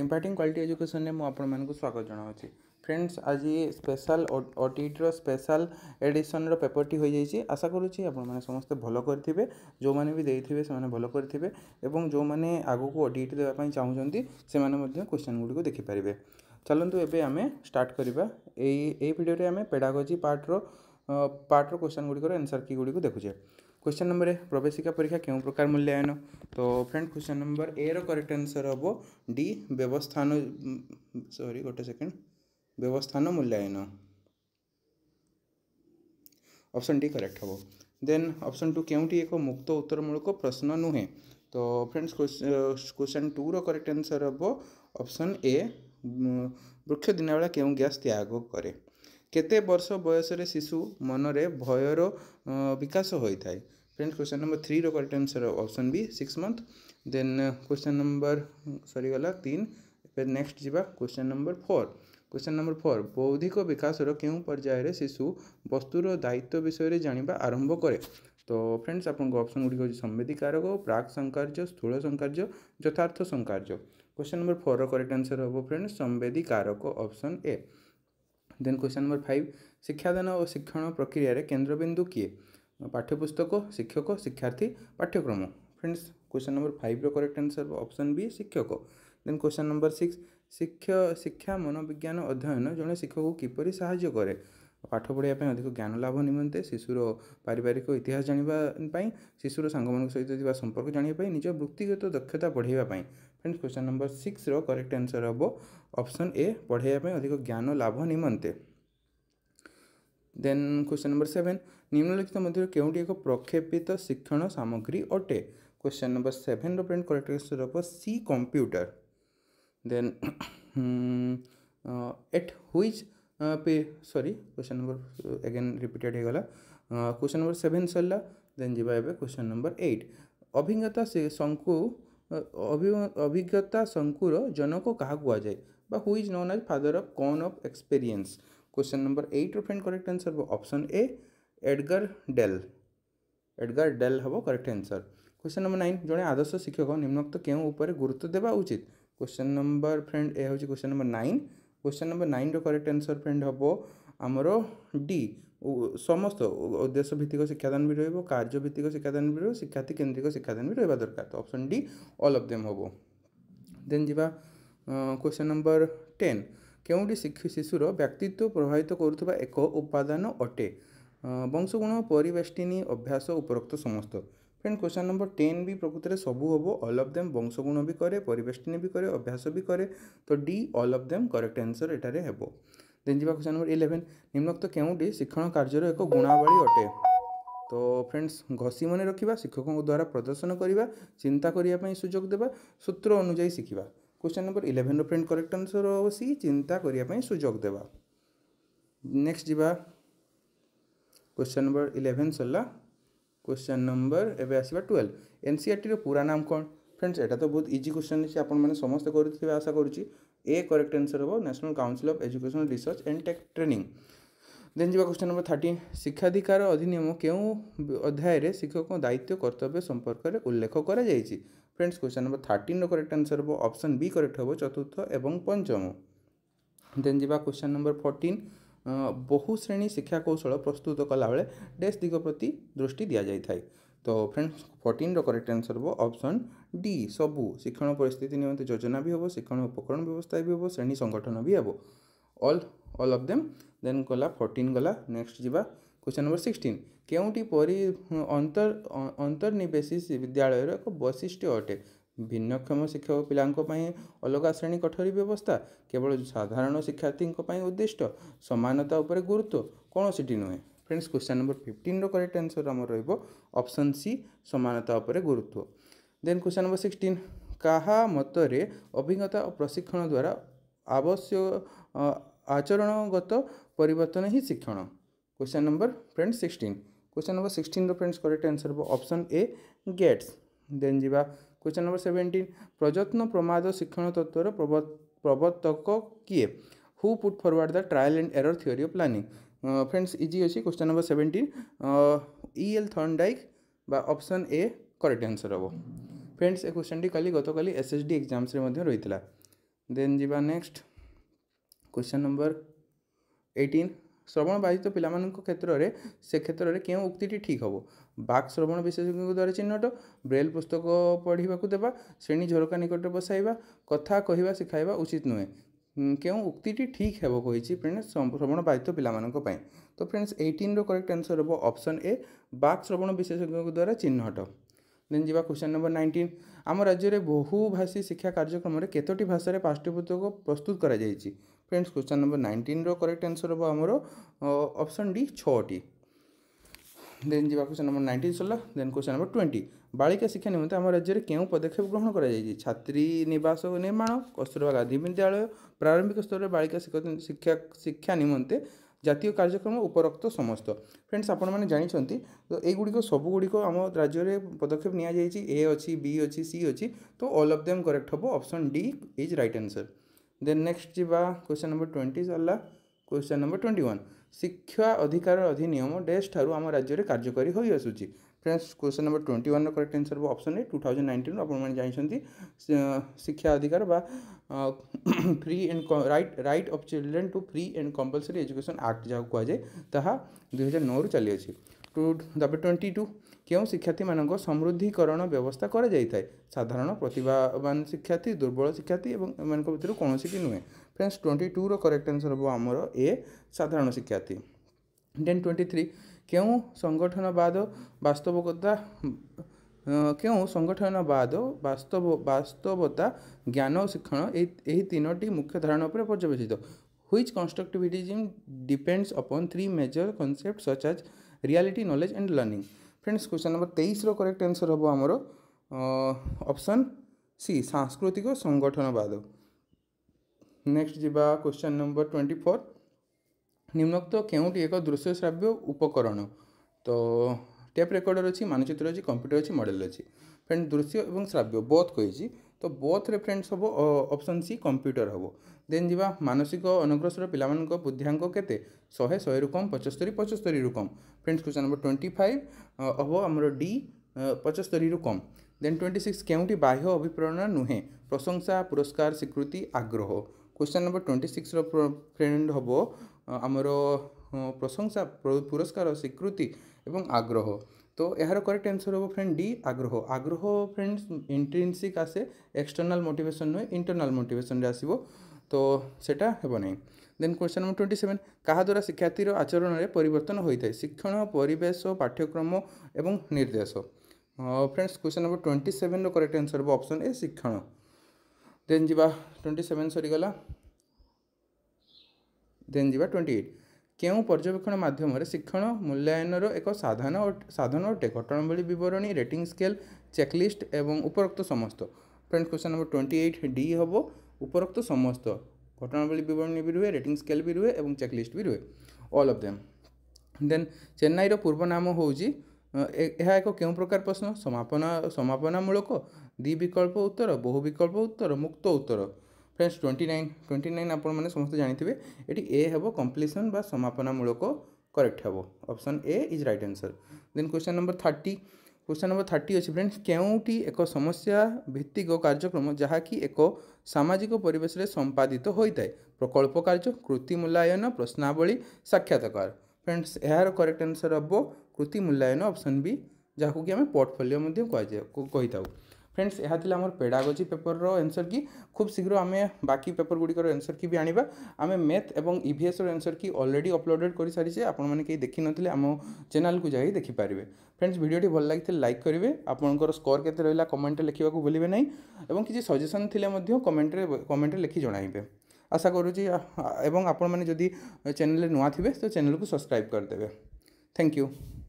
ଇମ୍ପାର୍ଟିଂ quality ଏଜୁକେସନ୍ରେ ମୁଁ ଆପଣମାନଙ୍କୁ ସ୍ୱାଗତ ଜଣାଉଛି ଫ୍ରେଣ୍ଡସ୍ ଆଜି ସ୍ପେଶାଲ୍ ଓଟିଇଟିର ସ୍ପେଶାଲ୍ ଏଡ଼ିସନ୍ର ପେପର୍ଟି ହୋଇଯାଇଛି ଆଶା କରୁଛି ଆପଣମାନେ ସମସ୍ତେ ଭଲ କରିଥିବେ ଯେଉଁମାନେ ବି ଦେଇଥିବେ ସେମାନେ ଭଲ କରିଥିବେ ଏବଂ ଯେଉଁମାନେ ଆଗକୁ ଓଟିଇଟି ଦେବା ପାଇଁ ଚାହୁଁଛନ୍ତି ସେମାନେ ମଧ୍ୟ କ୍ୱେଶ୍ଚନ୍ ଗୁଡ଼ିକୁ ଦେଖିପାରିବେ ଚାଲନ୍ତୁ ଏବେ ଆମେ ଷ୍ଟାର୍ଟ କରିବା ଏଇ ଏଇ ଭିଡ଼ିଓରେ ଆମେ ପେଡ଼ାଗୋଜି ପାର୍ଟର ପାର୍ଟର କ୍ୱେଶ୍ଚନ୍ ଗୁଡ଼ିକର ଏନ୍ସର୍ କି ଗୁଡ଼ିକୁ ଦେଖୁଛେ क्वेश्चन नंबर ए प्रवेशिका परीक्षा क्यों प्रकार मूल्यायन तो फ्रेंड क्वेश्चन नंबर ए रेक्ट आंसर हम डी व्यवस्थान सॉरी गोटे सेकंड व्यवस्थान मूल्यायन ऑप्शन डी करेक्ट हम देन ऑप्शन टू के एक मुक्त उत्तरमूलक प्रश्न नुहे तो friends question two correct answer हम ऑप्शन ए वृक्ष दिनावला क्यों गैस त्याग कै କେତେ ବର୍ଷ ବୟସରେ ଶିଶୁ ମନରେ ଭୟର ବିକାଶ ହୋଇଥାଏ ଫ୍ରେଣ୍ଡ କ୍ୱେଶ୍ଚନ୍ ନମ୍ବର ଥ୍ରୀର correct answer option B six month then question number ସରିଗଲା ତିନି ଏବେ ନେକ୍ସଟ ଯିବା question number four question number four ବୌଦ୍ଧିକ ବିକାଶର କେଉଁ ପର୍ଯ୍ୟାୟରେ ଶିଶୁ ବସ୍ତୁର ଦାୟିତ୍ୱ ବିଷୟରେ ଜାଣିବା ଆରମ୍ଭ କରେ ତ ଫ୍ରେଣ୍ଡସ୍ ଆପଣଙ୍କ ଅପସନ୍ ଗୁଡ଼ିକ ହେଉଛି ସମ୍ବେଦୀକାରକ ପ୍ରାକ୍ ସଂକାର୍ଯ୍ୟ ସ୍ଥୂଳ ସଂକାର୍ଯ୍ୟ ଯଥାର୍ଥ ସଂକାର୍ଯ୍ୟ କ୍ୱେଶ୍ଚନ୍ ନମ୍ବର ଫୋର୍ର କରେକ୍ଟ ଆନ୍ସର୍ ହେବ ଫ୍ରେଣ୍ଡ ସମ୍ବେଦୀକାରକ option A then question number five ଶିକ୍ଷାଦାନ ଓ ଶିକ୍ଷଣ ପ୍ରକ୍ରିୟାରେ କେନ୍ଦ୍ରବିନ୍ଦୁ କିଏ ପାଠ୍ୟପୁସ୍ତକ ଶିକ୍ଷକ ଶିକ୍ଷାର୍ଥୀ ପାଠ୍ୟକ୍ରମ friends question number five correct answer option B शिक्षक देन क्वेश्चन नंबर सिक्स शिक्ष शिक्षा मनोविज्ञान अध्ययन जड़े शिक्षक को किपर साहाଯ୍य करे ପାଠ ପଢ଼ିବା ପାଇଁ ଅଧିକ ଜ୍ଞାନ ଲାଭ ନିମନ୍ତେ ଶିଶୁର ପାରିବାରିକ ଇତିହାସ ଜାଣିବା ପାଇଁ ଶିଶୁର ସାଙ୍ଗମାନଙ୍କ ସହିତ ଥିବା ସମ୍ପର୍କ ଜାଣିବା ପାଇଁ ନିଜ ବୃତ୍ତିଗତ ଦକ୍ଷତା ବଢ଼ାଇବା ପାଇଁ friends question number six correct answer हम ऑप्शन ए पढ़ाईप अधिक ज्ञान लाभ निमंत देन क्वेश्चन नंबर सेवेन निम्नलिखित मध्य के एक प्रक्षेपित शिक्षण सामग्री अटे क्वेश्चन नंबर सेवेन रेड करेक्ट आंसर हम सी कंप्यूटर देन एट ह्विज पे sorry question number again repeated हो गला क्वेश्चन नंबर सेवेन सरला देन जी क्वेश्चन नंबर एट अभिज्ञता शंकु অভিজ্ঞতা শঙ্কুর জনক কাহাକୁ କୁହାଯାଏ বা হু is known as father of cone of experience question number এইটর ফ্রেন্ড করেক্ট আনসর হব option A Edgar Dale Edgar Dale হব correct answer question number nine জনে আদর্শ শিক্ষক নিম্নোক্ত কেউ উপরে গুরুত্ব দেওয়া উচিত কোশ্চেন নম্বর ফ্রেন্ড এ হচ্ছে question number nine question number নাইনর করেক্ট আনসর ফ্রেন্ড হব ଆମର ଡି ସମସ୍ତ ଭିତ୍ତିକ ଶିକ୍ଷାଦାନ ବି ରହିବ କାର୍ଯ୍ୟ ଭିତ୍ତିକ ଶିକ୍ଷାଦାନ ବି ରହିବ শিক্ষার্থী କେନ୍ଦ୍ରିକ ଶିକ୍ଷାଦାନ ବି ରହିବା ଦରକାର তো option D all of them হব দেন যা কোশ্চেন নম্বর টেন କେଉଁଟି ଶିଶୁର ବ୍ୟକ୍ତିତ୍ୱ ପ୍ରଭାବିତ କରୁଥିବା ଏକ ଉପାଦାନ ଅଟେ ବଂଶଗୁଣ ପରିବେଷ୍ଟିନୀ ଅଭ୍ୟାସ ଉପରୋକ୍ତ ସମସ୍ତ ଫ୍ରେଣ୍ଡ କ୍ୱେଶ୍ଚନ୍ ନମ୍ବର ଟେନ୍ ବି ପ୍ରକୃତରେ ସବୁ ହେବ ଅଲ୍ ଅଫ୍ ଦେମ୍ ବଂଶଗୁଣ ବି କରେ ପରିବେଷ୍ଟିନୀ ବି କରେ ଅଭ୍ୟାସ ବି କରେ ତ D all of them correct answer ଏଠାରେ ହେବ ଦେନ୍ଯିବା କ୍ୱେଶ୍ଚନ୍ ନମ୍ବର ଇଲେଭେନ୍ ନିମ୍ନୋକ୍ତ କେଉଁଟି ଶିକ୍ଷଣ କାର୍ଯ୍ୟର ଏକ ଗୁଣାବଳୀ ଅଟେ ତ ଫ୍ରେଣ୍ଡସ୍ ଘଷି ମନେ ରଖିବା ଶିକ୍ଷକଙ୍କ ଦ୍ୱାରା ପ୍ରଦର୍ଶନ କରିବା ଚିନ୍ତା କରିବା ପାଇଁ ସୁଯୋଗ ଦେବା ସୂତ୍ର ଅନୁଯାୟୀ ଶିଖିବା କ୍ୱେଶ୍ଚନ୍ ନମ୍ବର ଇଲେଭେନ୍ର ଫ୍ରେଣ୍ଡ କରେକ୍ଟ ଆନ୍ସର୍ ହେବ ଚିନ୍ତା କରିବା ପାଇଁ ସୁଯୋଗ ଦେବା ନେକ୍ସଟ୍ ଯିବା କ୍ୱେଶ୍ଚନ୍ ନମ୍ବର ଇଲେଭେନ୍ ସରିଲା क्वेश्चन नंबर एवं आसवा ट्वेल्व एनसीआरटी रो पूरा नाम कौन फ्रेंड्स एटा तो बहुत इजी क्वेश्चन है आपण मैंने समस्त करूँ आशा करुच्ची ए करेक्ट आंसर हम national council of educational research and tech training then যা কোশ্চেন নম্বর থার্টিন শিক্ষাধিকার অধিনিয়ম কেউ অধ্যায়ে শিক্ষক দায়িত্ব কর্তব্য সম্পর্কের উল্লেখ করা যাই ফ্রেন্ডস কোশ্চেন নম্বর থার্টিন্র করেক্ট আনসর হব অপশন বি করেক্ট হব চতুর্থ এবং পঞ্চম দেন যা কোশ্চেন নম্বর ফর্টিন বহু শ্রেণী শিক্ষা কৌশল প্রস্তুত কলাবেলে ডেস্ক দিগ প্রতি দৃষ্টি দিয়া যাই থাকে তো ফ্রেন্ডস ফোর্টিন করেক্ট আনসর হব অপশন ডি সবু শিক্ষণ পরিস্থিতি নিমন্তে যোজনা বি হব শিক্ষণ উপকরণ ব্যবস্থা বি হব শ্রেণী সংগঠন বি হব all all of them then গলা ফোর্টিন গলা নেক্সট যা क्वेश्चन नंबर सिक्सटीन केउटी परि अंतर अंतर्निवेशी विद्यालय एक वैशिष्ट्य अटे ଭିନ୍ନକ୍ଷମ ଶିକ୍ଷକ ପିଲାଙ୍କ ପାଇଁ ଅଲଗା ଶ୍ରେଣୀ କଠୋରୀ ବ୍ୟବସ୍ଥା କେବଳ ସାଧାରଣ ଶିକ୍ଷାର୍ଥୀଙ୍କ ପାଇଁ ଉଦ୍ଦିଷ୍ଟ ସମାନତା ଉପରେ ଗୁରୁତ୍ୱ କୌଣସିଟି ନୁହେଁ ଫ୍ରେଣ୍ଡସ୍ କ୍ୱେଶ୍ଚନ୍ ନମ୍ବର ଫିଫ୍ଟିନ୍ର କରେକ୍ଟ ଆନ୍ସର୍ ଆମର ରହିବ ଅପସନ୍ ସି ସମାନତା ଉପରେ ଗୁରୁତ୍ୱ ଦେନ୍ କ୍ୱେଶ୍ଚନ୍ ନମ୍ବର ସିକ୍ସଟିନ୍ କାହା ମତରେ ଅଭିଜ୍ଞତା ଓ ପ୍ରଶିକ୍ଷଣ ଦ୍ୱାରା ଆବଶ୍ୟକ ଆଚରଣଗତ ପରିବର୍ତ୍ତନ ହିଁ ଶିକ୍ଷଣ question number friend sixteen question number sixteen friends correct answer हम ऑप्शन ए गेट्स देन जीवा क्वेश्चन नंबर सेवेन्टीन प्रयत्न प्रमाद शिक्षण तत्वर प्रवर्तक किए who put forward the trial and error theory of planning friends easy অছি question number seventeen El Thorndike বা option A correct answer হব ফ্রেন্ডস এ কোশ্চেনটি কালি গতকালি এসএসডি এক্সামসে মধ্যে রয়েছিল দেন যা নেক্সট কোশ্চেন নম্বর এইটিন ଶ୍ରବଣ ବାଧିତ ପିଲାମାନଙ୍କ କ୍ଷେତ୍ରରେ ସେ କ୍ଷେତ୍ରରେ କେଉଁ ଉକ୍ତିଟି ଠିକ୍ ହେବ ବାକ୍ ଶ୍ରବଣ ବିଶେଷଜ୍ଞଙ୍କ ଦ୍ୱାରା ଚିହ୍ନଟ ବ୍ରେଲ୍ ପୁସ୍ତକ ପଢ଼ିବାକୁ ଦେବା ଶ୍ରେଣୀ ଝରକା ନିକଟରେ ବସାଇବା କଥା କହିବା ଶିଖାଇବା ଉଚିତ ନୁହେଁ କେଉଁ ଉକ୍ତିଟି ଠିକ୍ ହେବ କହିଛି ଫ୍ରେଣ୍ଡସ୍ ଶ୍ରବଣ ବାଧିତ ପିଲାମାନଙ୍କ ପାଇଁ ତ ଫ୍ରେଣ୍ଡସ୍ ଏଇଟିନ୍ର କରେକ୍ଟ ଆନ୍ସର୍ ହେବ ଅପସନ୍ ଏ ବାକ୍ ଶ୍ରବଣ ବିଶେଷଜ୍ଞଙ୍କ ଦ୍ୱାରା ଚିହ୍ନଟ ଦେନ୍ ଯିବା କ୍ୱେଶ୍ଚନ୍ ନମ୍ବର ନାଇଣ୍ଟିନ୍ ଆମ ରାଜ୍ୟରେ ବହୁଭାଷୀ ଶିକ୍ଷା କାର୍ଯ୍ୟକ୍ରମରେ କେତୋଟି ଭାଷାରେ ପାଠ୍ୟପୁସ୍ତକ ପ୍ରସ୍ତୁତ କରାଯାଇଛି ଫ୍ରେଣ୍ଡସ୍ କ୍ୱେଶ୍ଚନ୍ ନମ୍ବର ନାଇଣ୍ଟିନ୍ର କରେକ୍ଟ ଆନ୍ସର୍ ହେବ ଆମର ଅପସନ୍ ଡି ଛଅଟି ଦେନ୍ ଯିବା କ୍ୱେଶ୍ଚନ୍ ନମ୍ବର ନାଇଣ୍ଟିନ୍ ସରିଲା ଦେନ୍ କ୍ୱେଶ୍ଚନ୍ ନମ୍ବର ଟ୍ୱେଣ୍ଟି ବାଳିକା ଶିକ୍ଷା ନିମନ୍ତେ ଆମ ରାଜ୍ୟରେ କେଉଁ ପଦକ୍ଷେପ ଗ୍ରହଣ କରାଯାଇଛି ଛାତ୍ରୀ ନିବାସ ନିର୍ମାଣ କସ୍ତୁରବା ଗାନ୍ଧୀ ବିଦ୍ୟାଳୟ ପ୍ରାରମ୍ଭିକ ସ୍ତରରେ ବାଳିକା ଶିକ୍ଷା ଶିକ୍ଷା ନିମନ୍ତେ ଜାତୀୟ କାର୍ଯ୍ୟକ୍ରମ ଉପରୋକ୍ତ ସମସ୍ତ ଫ୍ରେଣ୍ଡସ୍ ଆପଣମାନେ ଜାଣିଛନ୍ତି ତ ଏଇଗୁଡ଼ିକ ସବୁଗୁଡ଼ିକ ଆମ ରାଜ୍ୟରେ ପଦକ୍ଷେପ ନିଆଯାଇଛି ଏ ଅଛି ବି ଅଛି ସି ଅଛି ତ ଅଲ୍ ଅଫ୍ ଦେମ୍ କରେକ୍ଟ ହେବ option D is right answer then next ଯିବା କ୍ୱେଶ୍ଚନ୍ ନମ୍ବର ଟ୍ୱେଣ୍ଟି ସରିଲା କ୍ୱେଶ୍ଚନ୍ ନମ୍ବର ଟ୍ୱେଣ୍ଟି ୱାନ୍ ଶିକ୍ଷା ଅଧିକାର ଅଧିନିୟମ ଡେସ୍ ଠାରୁ ଆମ ରାଜ୍ୟରେ କାର୍ଯ୍ୟକାରୀ ହୋଇଆସୁଛି ଫ୍ରେଣ୍ଡସ୍ କ୍ୱେଶ୍ଚନ୍ ନମ୍ବର ଟ୍ୱେଣ୍ଟି ୱାନ୍ର କରେକ୍ଟ ଆନ୍ସର୍ ହେବ option A two thousand nineteen ଆପଣମାନେ ଜାଣିଛନ୍ତି ଶିକ୍ଷା ଅଧିକାର ବା free and right right of children to free and compulsory education act ଯାହାକୁ କୁହାଯାଏ ତାହା ଦୁଇହଜାର ନଅରୁ ଚାଲିଅଛି ଟୁ ତାପରେ ଟ୍ୱେଣ୍ଟି ଟୁ କେଉଁ ଶିକ୍ଷାର୍ଥୀମାନଙ୍କ ସମୃଦ୍ଧିକରଣ ବ୍ୟବସ୍ଥା କରାଯାଇଥାଏ ସାଧାରଣ ପ୍ରତିଭାବାନ ଶିକ୍ଷାର୍ଥୀ ଦୁର୍ବଳ ଶିକ୍ଷାର୍ଥୀ ଏବଂ ଏମାନଙ୍କ ଭିତରୁ କୌଣସି ବି ନୁହେଁ ଫ୍ରେଣ୍ଡସ୍ ଟ୍ୱେଣ୍ଟି ଟୁର କରେକ୍ଟ ଆନ୍ସର୍ ହେବ ଆମର ଏ ସାଧାରଣ ଶିକ୍ଷାର୍ଥୀ ଦେନ୍ ଟ୍ୱେଣ୍ଟି ଥ୍ରୀ କେଉଁ ସଂଗଠନବାଦ ବାସ୍ତବିକତା କେଉଁ ସଂଗଠନବାଦ ବାସ୍ତବ ବାସ୍ତବତା ଜ୍ଞାନ ଓ ଶିକ୍ଷଣ ଏହି ଏହି ତିନୋଟି ମୁଖ୍ୟ ଧାରଣା ଉପରେ ପର୍ଯ୍ୟବେସିତ which constructivism depends upon three major concept such as reality knowledge and learning friends question number 23 रो करेक्ट आंसर हबो हमरो ऑप्शन सी सांस्कृतिक संगठनवाद नेक्स्ट जिबा क्वेश्चन नंबर 24 নিম্নোক্ত কেউটি এক দৃশ্যশ্রাব্য উপকরণ তো টেপ রেকর্ডর অছি মানচিত্র অছি কম্পিউটর অছি মডেল অছি ফ্রেন্ড দৃশ্য এবং শ্রাব্য বোধ কইছি ତ ବୋଥ୍ରେ ଫ୍ରେଣ୍ଡସ୍ ହେବ ଅପସନ୍ ସି କମ୍ପ୍ୟୁଟର ହେବ ଦେନ୍ ଯିବା ମାନସିକ ଅନଗ୍ରସର ପିଲାମାନଙ୍କ ବୁଦ୍ଧ୍ୟାଙ୍କ କେତେ ଶହେ ଶହେରୁ କମ୍ ପଞ୍ଚସ୍ତରୀ ପଞ୍ଚସ୍ତରୀରୁ କମ୍ friends question number twenty five ହେବ ଆମର ଡି ପଞ୍ଚସ୍ତରୀରୁ କମ୍ ଦେନ୍ ଟ୍ୱେଣ୍ଟି ସିକ୍ସ କେଉଁଠି ବାହ୍ୟ ଅଭିପ୍ରେରଣା ନୁହେଁ ପ୍ରଶଂସା ପୁରସ୍କାର ସ୍ୱୀକୃତି ଆଗ୍ରହ କ୍ୱେଶ୍ଚନ୍ ନମ୍ବର ଟ୍ୱେଣ୍ଟି ସିକ୍ସର ଫ୍ରେଣ୍ଡ ହେବ ଆମର ପ୍ରଶଂସା ପୁରସ୍କାର ସ୍ୱୀକୃତି ଏବଂ ଆଗ୍ରହ তো ଏହାର କରେକ୍ଟ ଆନ୍ସର୍ ହେବ ଫ୍ରେଣ୍ଡ ଡି ଆଗ୍ରହ ଆଗ୍ରହ ଫ୍ରେଣ୍ଡସ୍ ଇଣ୍ଟ୍ରିନ୍ସିକ୍ ଆସେ ଏକ୍ସଟର୍ନାଲ୍ ମୋଟିଭେସନ୍ ନୁହେଁ ଇଣ୍ଟର୍ନାଲ୍ ମୋଟିଭେସନ୍ରେ ଆସିବ ତ ସେଇଟା ହେବ ନାହିଁ then question number twenty seven କାହା ଦ୍ୱାରା ଶିକ୍ଷାର୍ଥୀର ଆଚରଣରେ ପରିବର୍ତ୍ତନ ହୋଇଥାଏ ଶିକ୍ଷଣ ପରିବେଶ ପାଠ୍ୟକ୍ରମ ଏବଂ ନିର୍ଦ୍ଦେଶ ଫ୍ରେଣ୍ଡସ୍ କ୍ୱେଶ୍ଚନ୍ ନମ୍ବର ଟ୍ୱେଣ୍ଟି ସେଭେନ୍ର କରେକ୍ଟ ଆନ୍ସର୍ ହେବ ଅପସନ୍ ଏ ଶିକ୍ଷଣ ଦେନ୍ ଯିବା ଟ୍ୱେଣ୍ଟି ସେଭେନ୍ ସରିଗଲା ଦେନ୍ ଯିବା ଟ୍ୱେଣ୍ଟି ଏଇଟ୍ କେଉଁ ପର୍ଯ୍ୟବେକ୍ଷଣ ମାଧ୍ୟମରେ ଶିକ୍ଷଣ ମୂଲ୍ୟାୟନର ଏକ ସାଧାରଣ ସାଧନ ଅଟେ ଘଟଣାବଳୀ ବିବରଣୀ ରେଟିଂ ସ୍କେଲ୍ ଚେକ୍ଲିଷ୍ଟ ଏବଂ ଉପରୋକ୍ତ ସମସ୍ତ friend question number twenty eight D ହେବ ଉପରୋକ୍ତ ସମସ୍ତ ଘଟଣାବଳୀ ବିବରଣୀ ବି ରୁହେ ରେଟିଂ ସ୍କେଲ୍ ବି ରୁହେ ଏବଂ ଚେକ୍ଲିଷ୍ଟ ବି ରୁହେ ଅଲ୍ ଅଫ୍ ଦେମ୍ ଦେନ୍ ଚେନ୍ନାଇର ପୂର୍ବ ନାମ ହେଉଛି ଏହା ଏକ କେଉଁ ପ୍ରକାର ପ୍ରଶ୍ନ ସମାପନା ସମାପନାମୂଳକ ଦ୍ୱିବିକଳ୍ପ ଉତ୍ତର ବହୁ ବିକଳ୍ପ ଉତ୍ତର ମୁକ୍ତ ଉତ୍ତର friends twenty nine twenty nine ଆପଣମାନେ ସମସ୍ତେ ଜାଣିଥିବେ ଏଠି ଏ ହେବ କମ୍ପ୍ଲିସନ୍ ବା ସମାପନାମୂଳକ କରେକ୍ଟ ହେବ option A is right answer then question number thirty question number thirty अच्छे फ्रेंड्स क्योंटी एक समस्या भित्तिक कार्यक्रम जहाँकि एक सामाजिक परेश संपादित होता है प्रकल्प कार्य कृति मूल्यायन प्रश्नावली साक्षात्कार फ्रेंड्स यार करेक्ट आंसर हम कृति मूल्यायन ऑप्शन बी जहाँ कि आम पोर्टफोलिओ कही था ଫ୍ରେଣ୍ଡସ୍ ଏହା ଥିଲା ଆମର ପେଡ଼ାଗୋଜି ପେପରର ଏନ୍ସର୍ କି ଖୁବ୍ ଶୀଘ୍ର ଆମେ ବାକି ପେପର ଗୁଡ଼ିକର ଏନ୍ସର୍ କି ବି ଆଣିବା ଆମେ ମ୍ୟାଥ୍ ଏବଂ ଇଭିଏସ୍ର ଏନ୍ସର୍ କି ଅଲରେଡ଼ି ଅପଲୋଡ଼େଡ଼୍ କରିସାରିଛେ ଆପଣମାନେ କେହି ଦେଖିନଥିଲେ ଆମ ଚ୍ୟାନେଲ୍କୁ ଯାଇ ଦେଖିପାରିବେ ଫ୍ରେଣ୍ଡସ୍ ଭିଡ଼ିଓଟି ଭଲ ଲାଗିଥିଲେ ଲାଇକ୍ କରିବେ ଆପଣଙ୍କର ସ୍କୋର୍ କେତେ ରହିଲା କମେଣ୍ଟରେ ଲେଖିବାକୁ ଭୁଲିବେ ନାହିଁ ଏବଂ କିଛି ସଜେସନ୍ ଥିଲେ ମଧ୍ୟ କମେଣ୍ଟରେ କମେଣ୍ଟରେ ଲେଖି ଜଣାଇବେ ଆଶା କରୁଛି ଏବଂ ଆପଣମାନେ ଯଦି ଚ୍ୟାନେଲରେ ନୂଆ ଥିବେ ତ ଚ୍ୟାନେଲକୁ ସବସ୍କ୍ରାଇବ୍ କରିଦେବେ ଥ୍ୟାଙ୍କ ୟୁ